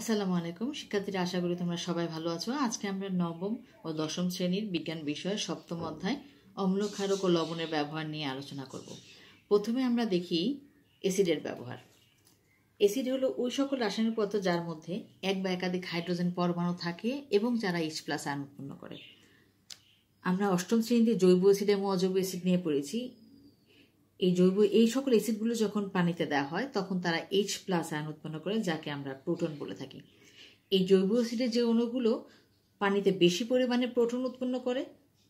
আসসালামু আলাইকুম শিক্ষার্থীরা আশা করি তোমরা সবাই ভালো আছো আজকে আমরা নবম ও দশম শ্রেণীর বিজ্ঞান বিষয়ের সপ্তম হ্যাঁ। অধ্যায় অম্ল ক্ষারক ও লবণের ব্যবহার নিয়ে আলোচনা করব প্রথমে আমরা দেখি অ্যাসিডের ব্যবহার অ্যাসিড হলো ওই সকল রাসায়নিক পদার্থ যার মধ্যে এক বা একাধিক হাইড্রোজেন পরমাণু থাকে এবং যারা এইচ প্লাস আয়ন উৎপন্ন করে আমরা অষ্টম শ্রেণীতে জৈব অ্যাসিড এবং অজৈব অ্যাসিড নিয়ে পড়েছি এই জৈব এই সকল অ্যাসিডগুলো যখন পানিতে দেওয়া হয় তখন তারা এইচ প্লাস আয়ন উৎপন্ন করে যাকে আমরা প্রোটন বলে থাকি এই জৈব অ্যাসিডের যে অণুগুলো পানিতে বেশি পরিমাণে প্রোটন উৎপন্ন করে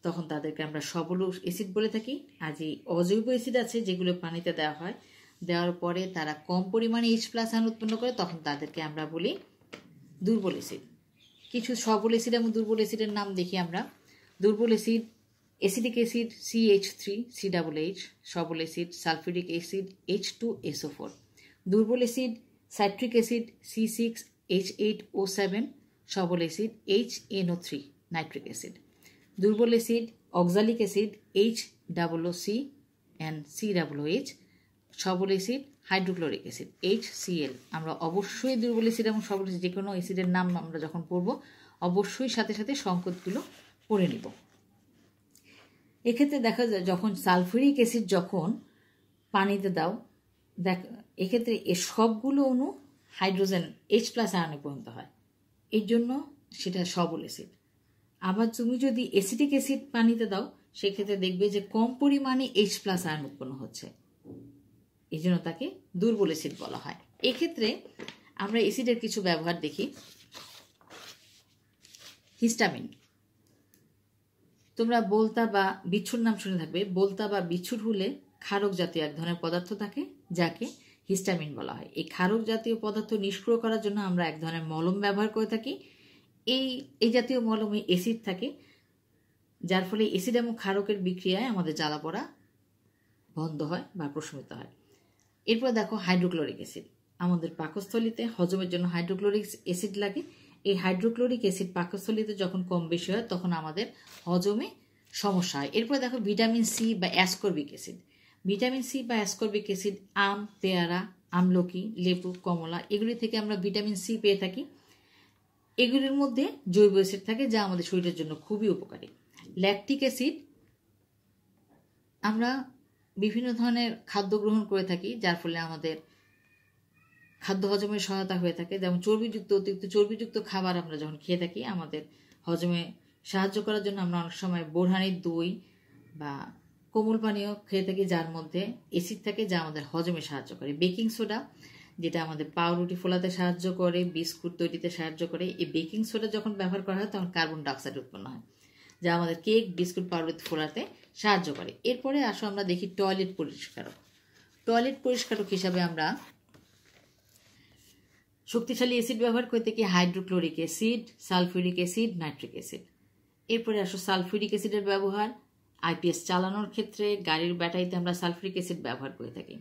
তখন তাদেরকে আমরা সবল অ্যাসিড বলে থাকি আর যে অজৈব অ্যাসিড আছে যেগুলো পানিতে দেওয়া হয় দেওয়ার পরে তারা কম পরিমাণে এইচ প্লাস আয়ন উৎপন্ন করে তখন তাদেরকে আমরা বলি দুর্বল অ্যাসিড কিছু সবল অ্যাসিড এবং দুর্বল অ্যাসিডের নাম দেখি আমরা দুর্বল acid acidic acid H three C double H সবল acid sulphuric acid H two SO four দুর্বল acid citric acid C six H eight O seven সবল acid H NO three nitric acid দুর্বল acid oxalic acid H double O C and C double H সবল acid hydrochloric acid H C L আমরা অবশ্যই দুর্বল acid এবং সবল acid যে কোনো অ্যাসিডের নাম আমরা যখন পড়ব অবশ্যই সাথে সাথে সংকটগুলো পড়ে নেব এক্ষেত্রে দেখা যায় যখন সালফুরিক অ্যাসিড যখন পানিতে দাও দেখ এক্ষেত্রে এ সবগুলো অণু হাইড্রোজেন এইচ প্লাস আয়নে পরিণত হয় এর জন্য সেটা সবল অ্যাসিড আবার তুমি যদি অ্যাসিডিক অ্যাসিড পানিতে দাও সেক্ষেত্রে দেখবে যে কম পরিমাণে এইচ প্লাস আয়ন উৎপন্ন হচ্ছে এই জন্য তাকে দুর্বল অ্যাসিড বলা হয় এক্ষেত্রে আমরা অ্যাসিডের কিছু ব্যবহার দেখি হিস্টামিন তোমরা বলতা বা বিচ্ছুর নাম শুনে থাকবে বলতা বা বিচ্ছুর হলে ক্ষারক জাতীয় এক ধরনের পদার্থ থাকে যাকে হিস্টামিন বলা হয় এই ক্ষারক জাতীয় পদার্থ নিষ্ক্রিয় করার জন্য আমরা এক ধরনের মলম ব্যবহার করে থাকি এই এই জাতীয় মলমে অ্যাসিড থাকে যার ফলে অ্যাসিড এবং ক্ষারকের বিক্রিয়ায় আমাদের জ্বালা পড়া বন্ধ হয় বা প্রশমিত হয় এরপর দেখো হাইড্রোক্লোরিক অ্যাসিড আমাদের পাকস্থলিতে হজমের জন্য হাইড্রোক্লোরিক অ্যাসিড লাগে এই হাইড্রোক্লোরিক অ্যাসিড পাকস্থলিতে যখন কম বেশি হয় তখন আমাদের হজমে সমস্যা হয় এরপরে দেখো ভিটামিন সি বা অ্যাসকর্বিক অ্যাসিড ভিটামিন সি বা অ্যাসকর্বিক অ্যাসিড আম পেয়ারা আমলকি লেবু কমলা এগুলি থেকে আমরা ভিটামিন সি পেয়ে থাকি এগুলির মধ্যে জৈব অ্যাসিড থাকে যা আমাদের শরীরের জন্য খুবই উপকারী ল্যাকটিক অ্যাসিড আমরা বিভিন্ন ধরনের খাদ্য গ্রহণ করে থাকি যার ফলে আমাদের খাদ্য হজমের সহায়তা হয়ে থাকে যেমন চর্বিযুক্ত অতিরিক্ত চর্বিযুক্ত খাবার আমরা যখন খেয়ে থাকি আমাদের হজমে সাহায্য করার জন্য আমরা অনেক সময় বোরহানির দই বা কোমল পানীয় খেয়ে থাকি যার মধ্যে এসিড থাকে যা আমাদের হজমে সাহায্য করে বেকিং সোডা যেটা আমাদের পাউরুটি ফোলাতে সাহায্য করে বিস্কুট তৈরিতে সাহায্য করে এই বেকিং সোডা যখন ব্যবহার করা হয় তখন কার্বন ডাইঅক্সাইড উৎপন্ন হয় যা আমাদের কেক বিস্কুট পাউরুটি ফোলাতে সাহায্য করে এরপরে আসো আমরা দেখি টয়লেট পরিষ্কারক টয়লেট পরিষ্কারক হিসাবে আমরা শক্তিশালী অ্যাসিড ব্যবহার করতে কি hydrochloric acid sulphuric acid nitric acid এরপরে আসো সালফিউরিক অ্যাসিডের ব্যবহার আইপিএস চালানোর ক্ষেত্রে গাড়ির ব্যাটারিতে আমরা সালফিউরিক অ্যাসিড ব্যবহার করে থাকি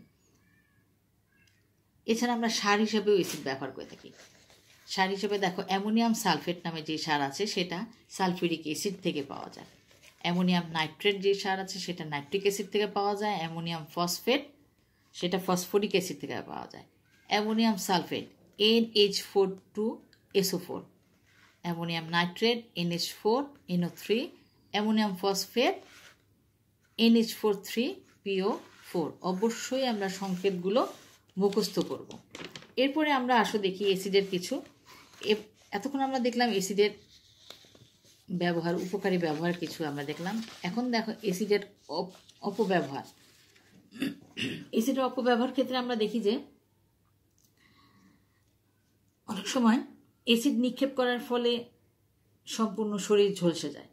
এছাড়া আমরা সার হিসেবেও অ্যাসিড ব্যবহার করে থাকি সার হিসেবে দেখো অ্যামোনিয়াম সালফেট নামে যে সার আছে সেটা সালফিউরিক অ্যাসিড থেকে পাওয়া যায় অ্যামোনিয়াম নাইট্রেট যে সার আছে সেটা নাইট্রিক অ্যাসিড থেকে পাওয়া যায় অ্যামোনিয়াম ফসফেট সেটা ফসফোরিক অ্যাসিড থেকে পাওয়া যায় ammonium sulphate NH4 ammonium nitrate ammonium nitrate NH4 NO3, ammonium phosphate NH4 3 PO4 অবশ্যই আমরা সংকেতগুলো মুখস্থ করব এরপরে আমরা আসো দেখি এসিডের কিছু এতক্ষণ আমরা দেখলাম এসিডের ব্যবহার উপকারী ব্যবহার কিছু আমরা দেখলাম এখন দেখো অ্যাসিডের অপব্যবহার এসিডের অপব্যবহার ক্ষেত্রে আমরা দেখি যে অনেক সময় অ্যাসিড নিক্ষেপ করার ফলে সম্পূর্ণ শরীর ঝলসে যায়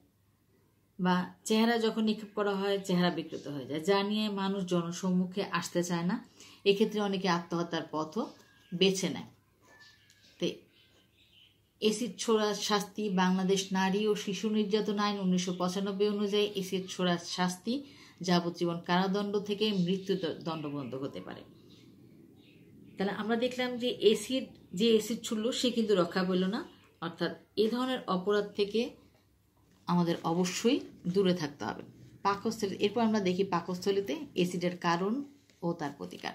বা চেহারা যখন নিক্ষেপ করা হয় চেহারা বিকৃত হয়ে যায় যা নিয়ে মানুষ জনসম্মুখে আসতে চায় না এক্ষেত্রে অনেকে আত্মহত্যার পথও বেছে নেয় তে এসিড ছোড়ার শাস্তি বাংলাদেশ নারী ও শিশু নির্যাতন আইন উনিশশো পঁচানব্বই অনুযায়ী এসিড ছোড়ার শাস্তি যাবজ্জীবন কারাদণ্ড থেকে মৃত্যু দণ্ডবন্ধ হতে পারে তাহলে আমরা দেখলাম যে এসিড যে এসিড ছুড়ল সে কিন্তু রক্ষা পেল না অর্থাৎ এ ধরনের অপরাধ থেকে আমাদের অবশ্যই দূরে থাকতে হবে পাকস্থলী এরপর আমরা দেখি পাকস্থলীতে অ্যাসিডের কারণ ও তার প্রতিকার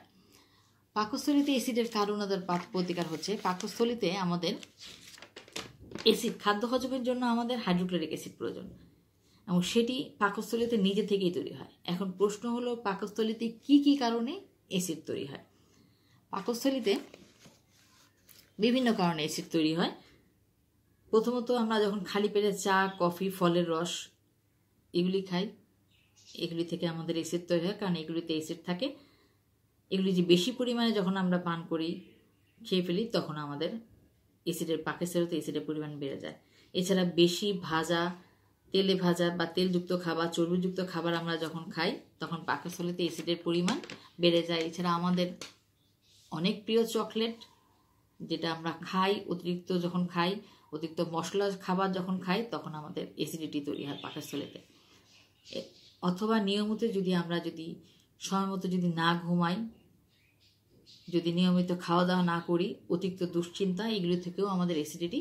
পাকস্থলীতে অ্যাসিডের কারণ ও তার প্রতিকার হচ্ছে পাকস্থলীতে আমাদের এসিড খাদ্য হজমের জন্য আমাদের হাইড্রোক্লোরিক অ্যাসিড প্রয়োজন এবং সেটি পাকস্থলীতে নিজে থেকেই তৈরি হয় এখন প্রশ্ন হলো পাকস্থলীতে কি কি কারণে অ্যাসিড তৈরি হয় পাকস্থলীতে বিভিন্ন কারণে অ্যাসিড তৈরি হয় প্রথমত আমরা যখন খালি পেটে চা কফি ফলের রস এগুলি খাই এগুলি থেকে আমাদের অ্যাসিড তৈরি হয় কারণ এগুলিতে অ্যাসিড থাকে এগুলি যে বেশি পরিমাণে যখন আমরা পান করি খেয়ে ফেলি তখন আমাদের অ্যাসিডের পাকে সেরোতে অ্যাসিডের পরিমাণ বেড়ে যায় এছাড়া বেশি ভাজা তেলে ভাজা বা তেলযুক্ত খাবার চর্বিযুক্ত খাবার আমরা যখন খাই তখন পাকস্থলীতে অ্যাসিডের পরিমাণ বেড়ে যায় এছাড়া আমাদের অনেক প্রিয় চকলেট যেটা আমরা খাই অতিরিক্ত যখন খাই অতিরিক্ত মশলা খাবার যখন খাই তখন আমাদের অ্যাসিডিটি তৈরি হয় পাকস্থলিতে অথবা নিয়মিত যদি আমরা যদি সময় মতো যদি না ঘুমাই যদি নিয়মিত খাওয়া দাওয়া না করি অতিরিক্ত দুশ্চিন্তা এগুলো থেকেও আমাদের অ্যাসিডিটি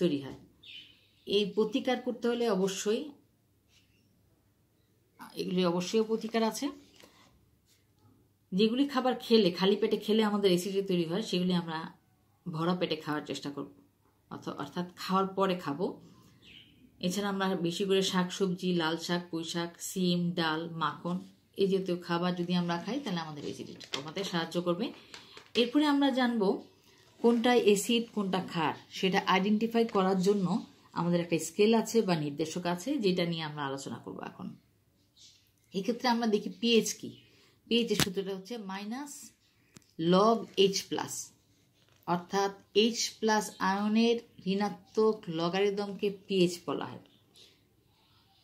তৈরি হয় এই প্রতিকার করতে হলে অবশ্যই এগুলি অবশ্যই প্রতিকার আছে যেগুলি খাবার খেলে খালি পেটে খেলে আমাদের অ্যাসিডিটি তৈরি হয় সেগুলি আমরা ভরা পেটে খাওয়ার চেষ্টা করব অর্থাৎ খাওয়ার পরে খাবো এছাড়া আমরা বেশি করে শাক সবজি লাল শাক পুঁই শাক সিম ডাল মাখন এই জাতীয় খাবার যদি আমরা খাই তাহলে আমাদের এসিডিটি কমাতে সাহায্য করবে এরপরে আমরা জানবো কোনটা এসিড কোনটা ক্ষার সেটা আইডেন্টিফাই করার জন্য আমাদের একটা স্কেল আছে বা নির্দেশক আছে যেটা নিয়ে আমরা আলোচনা করব এখন এক্ষেত্রে আমরা দেখি পিএইচ কি পিএইচের সূত্রটা হচ্ছে মাইনাস লগ এইচ প্লাস অর্থাৎ এইচ প্লাস আয়নের ঋণাত্মক লগারিদমকে পিএইচ বলা হয়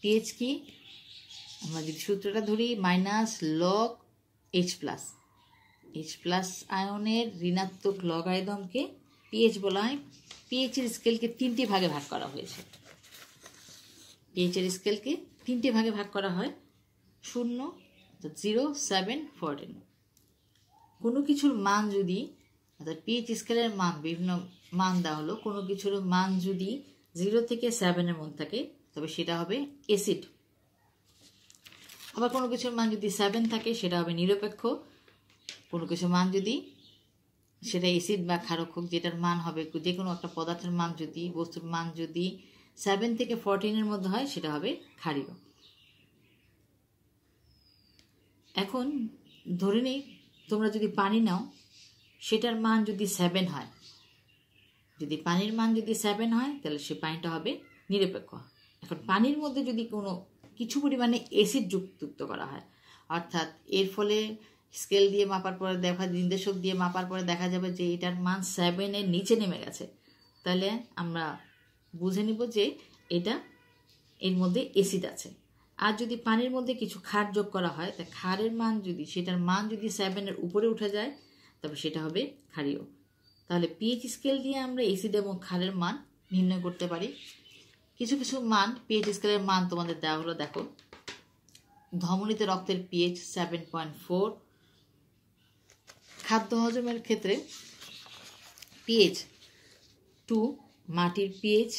পিএইচ কি আমরা যদি সূত্রটা ধরি minus log H plus H plus আয়নের ঋণাত্মক লগারিদমকে পিএইচ বলা হয় পিএইচের স্কেলকে তিনটি ভাগে ভাগ করা হয়েছে পিএইচের স্কেলকে তিনটি ভাগে ভাগ করা হয় শূন্য জিরো সেভেন ফোরটিন কোনো কিছুর মান যদি অর্থাৎ পিএইচ স্কেলের মান বিভিন্ন মান দেওয়া হলো কোনো কিছুর মান যদি জিরো থেকে সেভেনের মধ্যে থাকে তবে সেটা হবে অ্যাসিড আবার কোনো কিছুর মান যদি সেভেন থাকে সেটা হবে নিরপেক্ষ কোনো কিছুর মান যদি সেটা অ্যাসিড বা ক্ষারক হোক যেটার মান হবে যে কোনো একটা পদার্থের মান যদি বস্তুর মান যদি সেভেন থেকে ফোরটিনের মধ্যে হয় সেটা হবে ক্ষারীয় এখন ধরে নিই তোমরা যদি পানি নাও সেটার মান যদি সেভেন হয় যদি পানির মান যদি সেভেন হয় তাহলে সে পানিটা হবে নিরপেক্ষ এখন পানির মধ্যে যদি কোনো কিছু পরিমাণে এসিড যুক্ত করা হয় অর্থাৎ এর ফলে স্কেল দিয়ে মাপার পরে দেখা নির্দেশক দিয়ে মাপার পরে দেখা যাবে যে এটার মান সেভেনের নিচে নেমে গেছে তাহলে আমরা বুঝে নিব যে এটা এর মধ্যে এসিড আছে আর যদি পানির মধ্যে কিছু ক্ষার যোগ করা হয় তা ক্ষারের মান যদি সেটার মান যদি সেভেনের উপরে উঠে যায় তবে সেটা হবে ক্ষারীয় তাহলে পিএইচ স্কেল দিয়ে আমরা এসিড এবং ক্ষারের মান নির্ণয় করতে পারি কিছু কিছু মান পিএইচ স্কেলের মান তোমাদের দেওয়া হলো দেখো ধমনীতে রক্তের পিএইচ সেভেন পয়েন্ট ফোর খাদ্য হজমের ক্ষেত্রে পিএইচ টু মাটির পিএইচ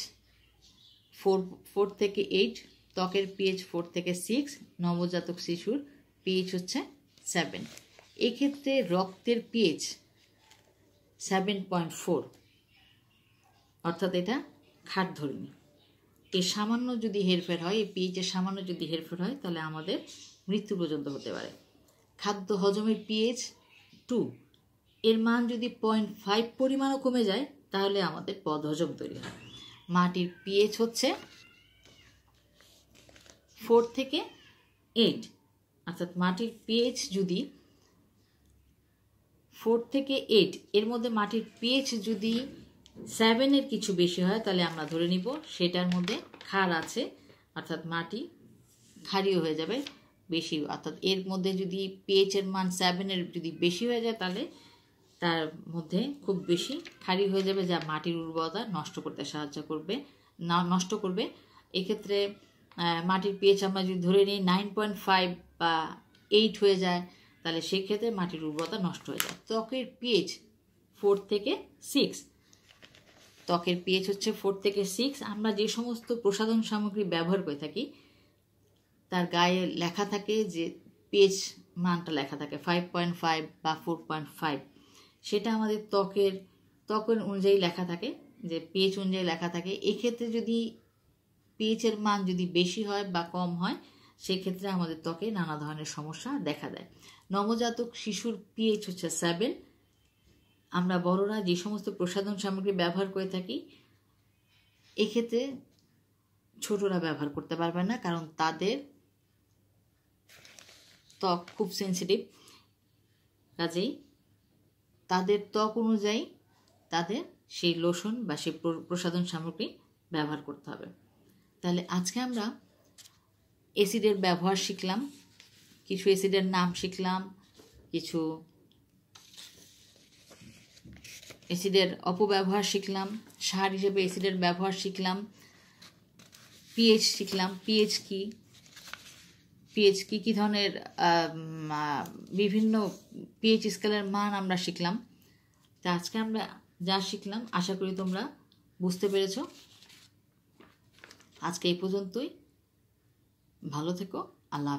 ফোর ফোর থেকে এইট ত্বকের পিএইচ ফোর থেকে সিক্স নবজাতক শিশুর পিএইচ হচ্ছে সেভেন এক্ষেত্রে রক্তের পিএইচ সেভেন পয়েন্ট ফোর অর্থাৎ এটা খাটধর্মী এর সামান্য যদি হেরফের হয় এই পিএইচের সামান্য যদি হেরফের হয় তাহলে আমাদের মৃত্যু পর্যন্ত হতে পারে খাদ্য হজমের পিএইচ টু এর মান যদি পয়েন্ট ফাইভ পরিমাণও কমে যায় তাহলে আমাদের পদ হজম তৈরি হয় মাটির পিএইচ হচ্ছে ফোর থেকে এইট অর্থাৎ মাটির পিএইচ যদি ফোর থেকে এইট এর মধ্যে মাটির পিএচ যদি সেভেনের কিছু বেশি হয় তাহলে আমরা ধরে নিব সেটার মধ্যে ক্ষার আছে অর্থাৎ মাটি ক্ষারীয় হয়ে যাবে বেশি অর্থাৎ এর মধ্যে যদি পিএচের মান সেভেনের যদি বেশি হয়ে যায় তাহলে তার মধ্যে খুব বেশি খারি হয়ে যাবে যা মাটির উর্বরতা নষ্ট করতে সাহায্য করবে না নষ্ট করবে এক্ষেত্রে মাটির পিএচ আমরা যদি ধরে নিই নাইন পয়েন্ট ফাইভ বা এইট হয়ে যায় তাহলে সেক্ষেত্রে মাটির উর্বরতা নষ্ট হয়ে যায় ত্বকের পিএইচ ফোর থেকে সিক্স ত্বকের পিএইচ হচ্ছে ফোর থেকে সিক্স আমরা যে সমস্ত প্রসাধন সামগ্রী ব্যবহার করে থাকি তার গায়ে লেখা থাকে যে পিএইচ মানটা লেখা থাকে ফাইভ পয়েন্ট ফাইভ বা ফোর পয়েন্ট ফাইভ সেটা আমাদের ত্বকের ত্বকের অনুযায়ী লেখা থাকে যে পিএইচ অনুযায়ী লেখা থাকে এক্ষেত্রে যদি পিএইচের মান যদি বেশি হয় বা কম হয় সেক্ষেত্রে আমাদের ত্বকে নানা ধরনের সমস্যা দেখা দেয় নবজাতক শিশুর পিএইচ হচ্ছে সেভেন আমরা বড়রা যে সমস্ত প্রসাধন সামগ্রী ব্যবহার করে থাকি এক্ষেত্রে ছোটরা ব্যবহার করতে পারবে না কারণ তাদের ত্বক খুব সেন্সিটিভ কাজেই তাদের ত্বক অনুযায়ী তাদের সেই লোশন বা সেই প্রসাধন সামগ্রী ব্যবহার করতে হবে তাহলে আজকে আমরা এসিডের ব্যবহার শিখলাম কিছু এসিডের নাম শিখলাম কিছু এসিডের অপব্যবহার শিখলাম সার হিসেবে এসিডের ব্যবহার শিখলাম পিএইচ শিখলাম পিএইচ কি পিএইচ কি কী ধরনের বিভিন্ন পিএইচ স্কেলের মান আমরা শিখলাম তা আজকে আমরা যা শিখলাম আশা করি তোমরা বুঝতে পেরেছ আজকে এই পর্যন্তই Maloteco a la